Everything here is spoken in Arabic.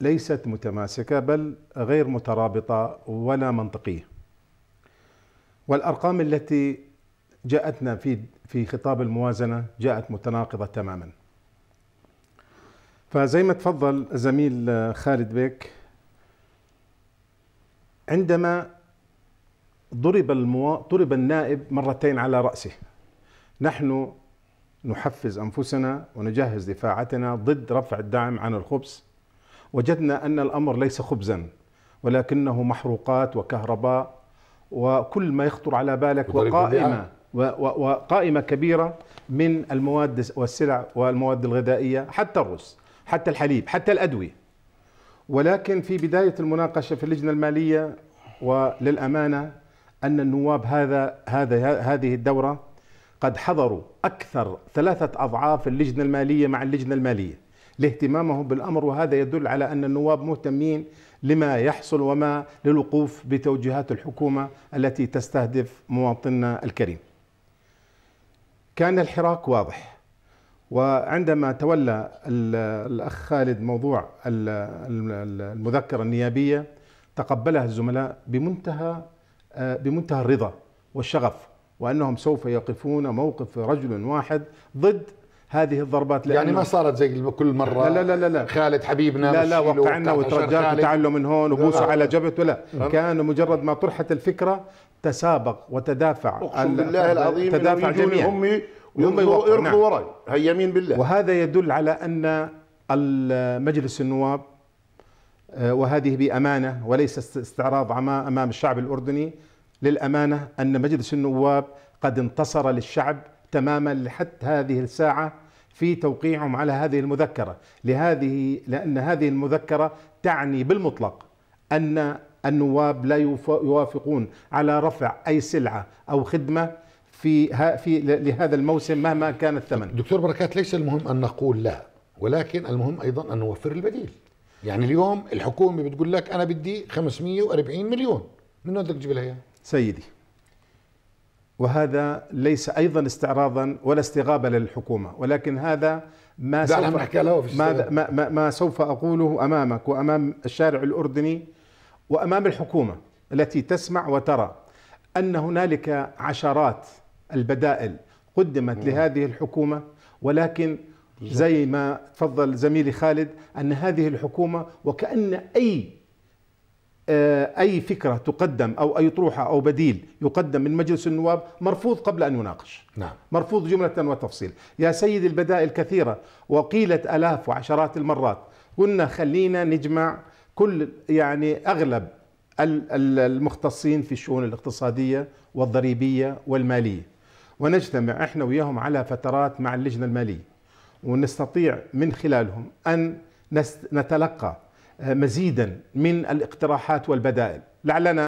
ليست متماسكة بل غير مترابطة ولا منطقية والأرقام التي جاءتنا في في خطاب الموازنة جاءت متناقضة تماما فزي ما تفضل زميل خالد بيك عندما ضرب المو... ضرب النائب مرتين على رأسه نحن نحفز انفسنا ونجهز دفاعتنا ضد رفع الدعم عن الخبز وجدنا ان الامر ليس خبزا ولكنه محروقات وكهرباء وكل ما يخطر على بالك وقائمه وقائمه كبيره من المواد والسلع والمواد الغذائيه حتى الرز حتى الحليب حتى الادويه ولكن في بدايه المناقشه في اللجنه الماليه وللامانه ان النواب هذا هذا هذه الدوره قد حضروا أكثر ثلاثة أضعاف اللجنة المالية مع اللجنة المالية لاهتمامهم بالأمر وهذا يدل على أن النواب مهتمين لما يحصل وما للوقوف بتوجيهات الحكومة التي تستهدف مواطننا الكريم كان الحراك واضح وعندما تولى الأخ خالد موضوع المذكرة النيابية تقبلها الزملاء بمنتهى آه، بمنتهى الرضا والشغف وانهم سوف يقفون موقف رجل واحد ضد هذه الضربات يعني ما صارت زي كل مره لا لا لا لا خالد حبيبنا لا لا وقعنا وترجعنا تعالوا من هون وبوسوا على جبهته لا كان مجرد ما طرحت الفكره تسابق وتدافع اقسم بالله العظيم تدافع جميع امي ويركضوا نعم. وراي هي يمين بالله وهذا يدل على ان مجلس النواب آه، وهذه بامانه وليس استعراض امام الشعب الاردني للأمانة أن مجلس النواب قد انتصر للشعب تماما لحتى هذه الساعة في توقيعهم على هذه المذكرة لهذه لأن هذه المذكرة تعني بالمطلق أن النواب لا يوافقون على رفع أي سلعة أو خدمة في في لهذا الموسم مهما كان الثمن دكتور بركات ليس المهم أن نقول لا ولكن المهم أيضا أن نوفر البديل يعني اليوم الحكومة بتقول لك أنا بدي 540 مليون من وين بدك تجيب لها سيدي وهذا ليس ايضا استعراضا ولا استغابه للحكومه ولكن هذا ما سوف ما, ما, ما, ما سوف اقوله امامك وامام الشارع الاردني وامام الحكومه التي تسمع وترى ان هنالك عشرات البدائل قدمت لهذه الحكومه ولكن زي ما تفضل زميلي خالد ان هذه الحكومه وكان اي آه، أي فكرة تقدم أو أي طروحة أو بديل يقدم من مجلس النواب مرفوض قبل أن يناقش نعم. مرفوض جملة وتفصيل يا سيد البدائل كثيرة وقيلت ألاف وعشرات المرات قلنا خلينا نجمع كل يعني أغلب المختصين في الشؤون الاقتصادية والضريبية والمالية ونجتمع احنا وياهم على فترات مع اللجنة المالية ونستطيع من خلالهم أن نتلقى مزيدا من الاقتراحات والبدائل لعلنا